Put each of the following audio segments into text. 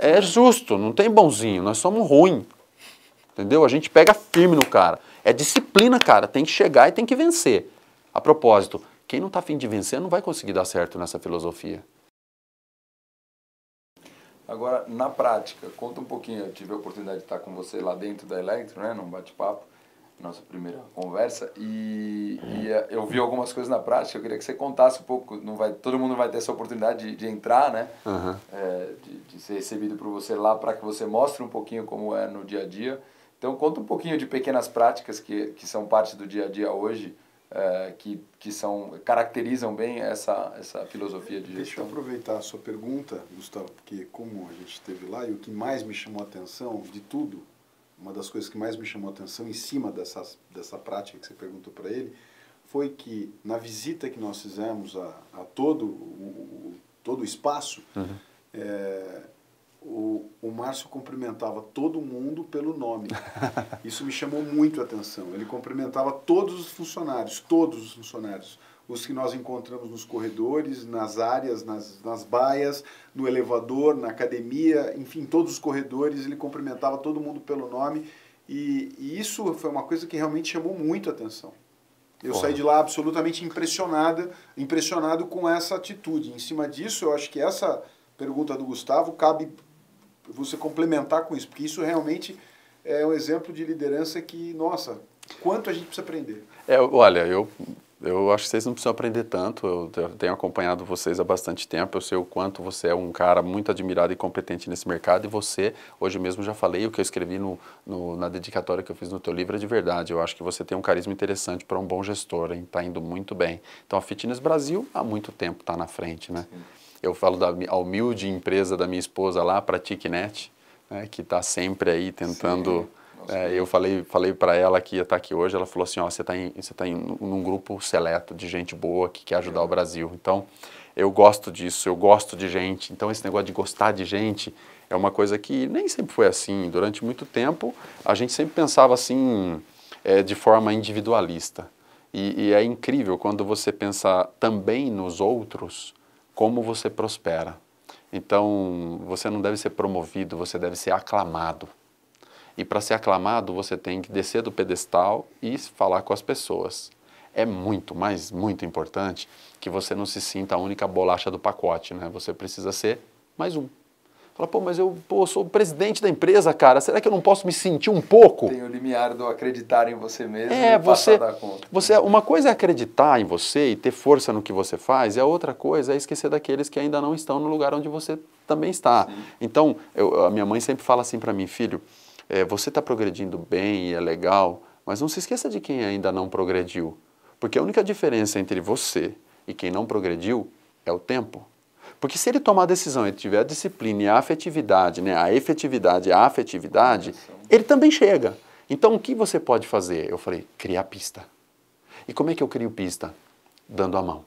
é justo, não tem bonzinho, nós somos ruim. Entendeu? A gente pega firme no cara. É disciplina, cara, tem que chegar e tem que vencer. A propósito, quem não está afim de vencer não vai conseguir dar certo nessa filosofia. Agora, na prática, conta um pouquinho, eu tive a oportunidade de estar com você lá dentro da Electro, né, num bate-papo nossa primeira conversa e, e, eh, eu vi algumas coisas na prática. Eu queria que você contasse um pouco. Não vai, todo mundo vai ter essa oportunidade de, de entrar, né? Uhum. É, de, de, ser recebido por você lá para que você mostre um pouquinho como é no dia a dia. Então conta um pouquinho de pequenas práticas que, que são parte do dia a dia hoje, é, que, que são caracterizam bem essa essa filosofia de gestão. Deixa eu aproveitar a sua pergunta, Gustavo, porque como a gente esteve lá e o que mais me chamou a atenção de tudo uma das coisas que mais me chamou a atenção em cima dessa, dessa prática que você perguntou para ele foi que na visita que nós fizemos a, a todo, o, o todo o espaço, uhum. é, o, o Márcio cumprimentava todo mundo pelo nome. Isso me chamou muito a atenção. Ele cumprimentava todos os funcionários, todos os funcionários os que nós encontramos nos corredores, nas áreas, nas, nas baias, no elevador, na academia, enfim, todos os corredores, ele cumprimentava todo mundo pelo nome. E, e isso foi uma coisa que realmente chamou muito a atenção. Eu Porra. saí de lá absolutamente impressionada, impressionado com essa atitude. Em cima disso, eu acho que essa pergunta do Gustavo cabe você complementar com isso, porque isso realmente é um exemplo de liderança que, nossa, quanto a gente precisa aprender. É, olha, eu eu acho que vocês não precisam aprender tanto. Eu tenho acompanhado vocês há bastante tempo. Eu sei o quanto você é um cara muito admirado e competente nesse mercado. E você, hoje mesmo já falei, o que eu escrevi no, no na dedicatória que eu fiz no teu livro é de verdade. Eu acho que você tem um carisma interessante para um bom gestor, hein? está indo muito bem. Então a Fitness Brasil há muito tempo está na frente, né? Sim. Eu falo da humilde empresa da minha esposa lá, Pratique Net, né? que está sempre aí tentando. Sim é, eu falei, falei para ela que ia estar tá aqui hoje, ela falou assim, ó, você está em, um tá num grupo seleto de gente boa que quer ajudar é. o Brasil. Então, eu gosto disso, eu gosto de gente. Então, esse negócio de gostar de gente é uma coisa que nem sempre foi assim. Durante muito tempo, a gente sempre pensava assim, é, de forma individualista. E, e é incrível quando você pensa também nos outros, como você prospera. Então, você não deve ser promovido, você deve ser aclamado. E para ser aclamado, você tem que descer do pedestal e falar com as pessoas. É muito, mas muito importante que você não se sinta a única bolacha do pacote, né? Você precisa ser mais um. Fala, pô, mas eu pô, sou o presidente da empresa, cara. Será que eu não posso me sentir um pouco? Tem o limiar do acreditar em você mesmo é, e você, passar da conta. Você, uma coisa é acreditar em você e ter força no que você faz, e a outra coisa é esquecer daqueles que ainda não estão no lugar onde você também está. Sim. Então, eu, a minha mãe sempre fala assim para mim, filho, é, você está progredindo bem e é legal, mas não se esqueça de quem ainda não progrediu. Porque a única diferença entre você e quem não progrediu é o tempo. Porque se ele tomar a decisão e tiver a disciplina e a afetividade, né, a efetividade e a afetividade, ele também chega. Então o que você pode fazer? Eu falei, criar pista. E como é que eu crio pista? Dando a mão.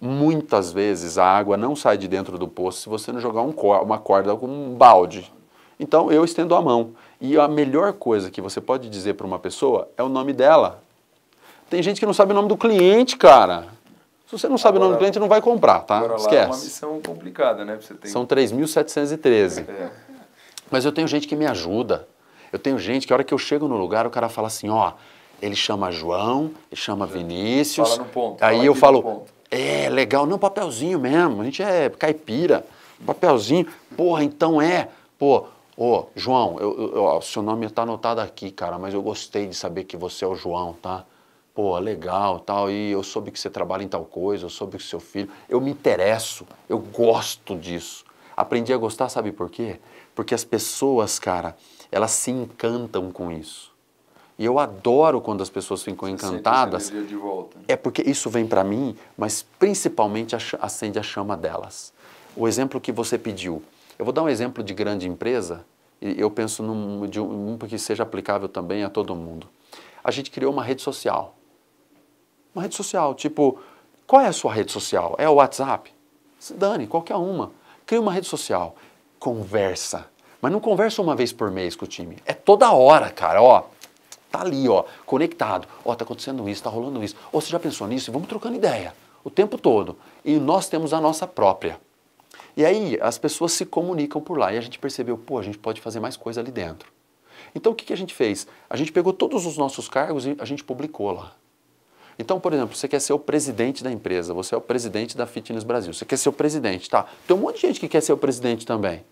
Muitas vezes a água não sai de dentro do poço se você não jogar um, uma corda com um balde. Então eu estendo a mão. E a melhor coisa que você pode dizer para uma pessoa é o nome dela. Tem gente que não sabe o nome do cliente, cara. Se você não sabe agora, o nome do cliente, não vai comprar, tá? Agora Esquece. é uma missão complicada, né? Você tem... São 3.713. É. Mas eu tenho gente que me ajuda. Eu tenho gente que a hora que eu chego no lugar, o cara fala assim, ó, ele chama João, ele chama Vinícius. Fala no ponto. Aí eu falo, é, legal, não, papelzinho mesmo, a gente é caipira, papelzinho. Porra, então é, pô, Ô, João, eu, eu, ó, seu nome está anotado aqui, cara, mas eu gostei de saber que você é o João, tá? Pô, legal, tal, e eu soube que você trabalha em tal coisa, eu soube que seu filho... Eu me interesso, eu gosto disso. Aprendi a gostar, sabe por quê? Porque as pessoas, cara, elas se encantam com isso. E eu adoro quando as pessoas ficam encantadas. Volta, né? É porque isso vem para mim, mas principalmente acende a chama delas. O exemplo que você pediu, eu vou dar um exemplo de grande empresa, e eu penso num, de um que seja aplicável também a todo mundo. A gente criou uma rede social. Uma rede social, tipo, qual é a sua rede social? É o WhatsApp? Se dane, qualquer uma. Cria uma rede social. Conversa. Mas não conversa uma vez por mês com o time. É toda hora, cara, ó. Tá ali, ó, conectado. Ó, tá acontecendo isso, tá rolando isso. Ou você já pensou nisso? Vamos trocando ideia o tempo todo. E nós temos a nossa própria. E aí as pessoas se comunicam por lá e a gente percebeu, pô, a gente pode fazer mais coisa ali dentro. Então o que, que a gente fez? A gente pegou todos os nossos cargos e a gente publicou lá. Então, por exemplo, você quer ser o presidente da empresa, você é o presidente da Fitness Brasil, você quer ser o presidente, tá? Tem um monte de gente que quer ser o presidente também.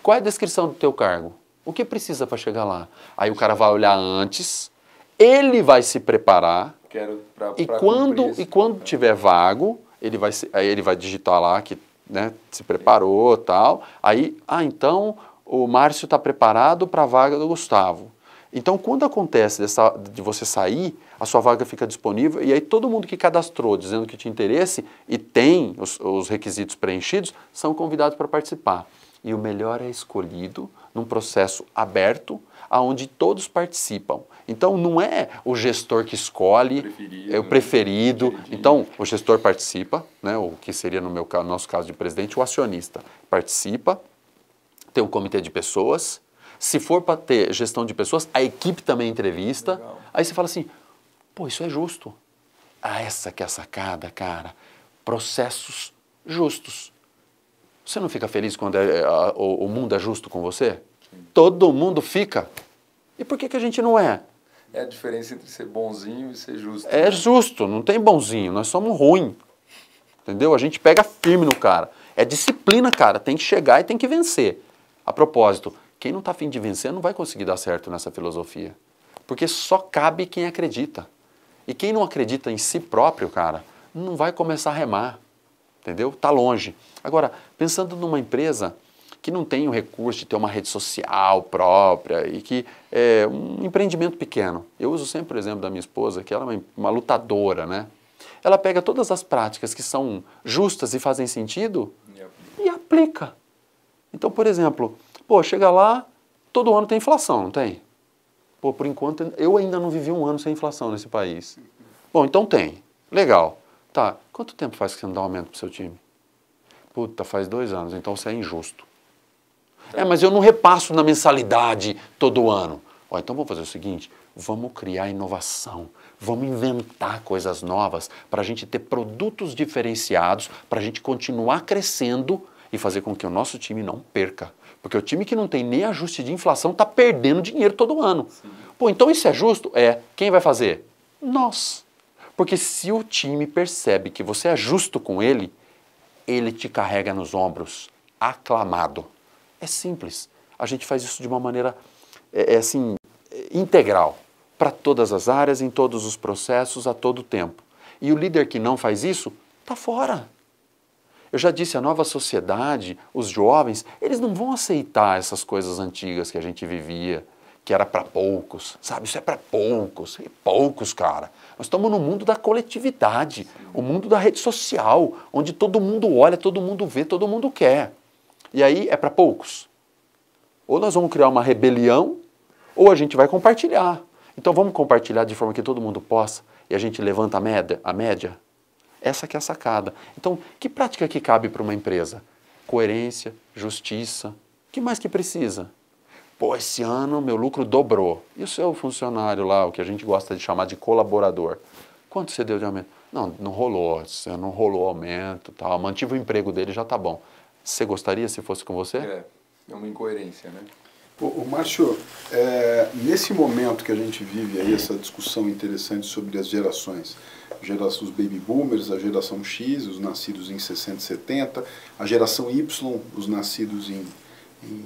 Qual é a descrição do teu cargo? O que precisa para chegar lá? Aí o cara vai olhar antes, ele vai se preparar. Pra, pra e quando e quando tiver vago, ele vai ele vai digitar lá que né, se preparou tal. Aí, ah, então o Márcio está preparado para a vaga do Gustavo. Então, quando acontece dessa, de você sair, a sua vaga fica disponível e aí todo mundo que cadastrou dizendo que tinha interesse e tem os, os requisitos preenchidos são convidados para participar e o melhor é escolhido num processo aberto, aonde todos participam. Então não é o gestor que escolhe, preferido, é o preferido. Né? Então o gestor participa, né? O que seria no meu no nosso caso de presidente, o acionista participa, tem um comitê de pessoas. Se for para ter gestão de pessoas, a equipe também entrevista. Legal. Aí você fala assim, pô, isso é justo. Ah, essa que é a sacada, cara. Processos justos. Você não fica feliz quando é, é, a, o, o, mundo é justo com você? Todo mundo fica. E por que, que a gente não é? É a diferença entre ser bonzinho e ser justo. É né? justo, não tem bonzinho, nós somos ruim. Entendeu? A gente pega firme no cara. É disciplina, cara, tem que chegar e tem que vencer. A propósito, quem não está afim de vencer não vai conseguir dar certo nessa filosofia. Porque só cabe quem acredita. E quem não acredita em si próprio, cara, não vai começar a remar entendeu? Está longe. Agora, pensando numa empresa que não tem o recurso de ter uma rede social própria e que é um empreendimento pequeno. Eu uso sempre o exemplo da minha esposa, que ela é uma, uma lutadora, né? Ela pega todas as práticas que são justas e fazem sentido yep. e aplica. Então, por exemplo, pô, chega lá, todo ano tem inflação, não tem? Pô, por enquanto, eu ainda não vivi um ano sem inflação nesse país. Bom, então tem. Legal. Tá, quanto tempo faz que você não dá aumento pro seu time? Puta, faz dois anos, então você é injusto. É, mas eu não repasso na mensalidade todo ano. Ó, então vamos fazer o seguinte: vamos criar inovação, vamos inventar coisas novas para a gente ter produtos diferenciados, para a gente continuar crescendo e fazer com que o nosso time não perca. Porque o time que não tem nem ajuste de inflação está perdendo dinheiro todo ano. Sim. Pô, então isso é justo? É. Quem vai fazer? Nós. Porque se o time percebe que você é justo com ele, ele te carrega nos ombros, aclamado. É simples. A gente faz isso de uma maneira é, é assim integral para todas as áreas, em todos os processos, a todo tempo. E o líder que não faz isso está fora. Eu já disse, a nova sociedade, os jovens, eles não vão aceitar essas coisas antigas que a gente vivia, que era para poucos, sabe? Isso é para poucos, e poucos, cara. Nós estamos no mundo da coletividade, Sim. o mundo da rede social, onde todo mundo olha, todo mundo vê, todo mundo quer. E aí é para poucos. Ou nós vamos criar uma rebelião, ou a gente vai compartilhar. Então vamos compartilhar de forma que todo mundo possa e a gente levanta a média, a média. Essa que é a sacada. Então, que prática que cabe para uma empresa? Coerência, justiça, que mais que precisa? Pô, esse ano meu lucro dobrou. E o seu funcionário lá, o que a gente gosta de chamar de colaborador, quanto você deu de aumento? Não, não rolou, não rolou aumento, tal. mantive o emprego dele, já tá bom. Você gostaria se fosse com você? É, é uma incoerência, né? O, o Márcio, é, nesse momento que a gente vive aí, essa discussão interessante sobre as gerações, geração, os baby boomers, a geração X, os nascidos em 60 e 70, a geração Y, os nascidos em, em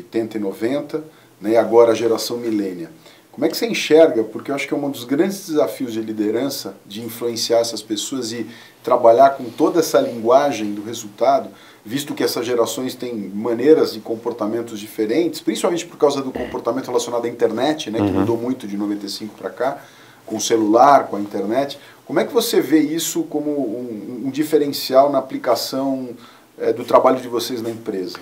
80 e 90, né, e agora a geração milênia. Como é que você enxerga? Porque eu acho que é um dos grandes desafios de liderança, de influenciar essas pessoas e trabalhar com toda essa linguagem do resultado, visto que essas gerações têm maneiras e comportamentos diferentes, principalmente por causa do comportamento relacionado à internet, né, que uhum. mudou muito de 95 para cá, com o celular, com a internet. Como é que você vê isso como um, um diferencial na aplicação é, do trabalho de vocês na empresa?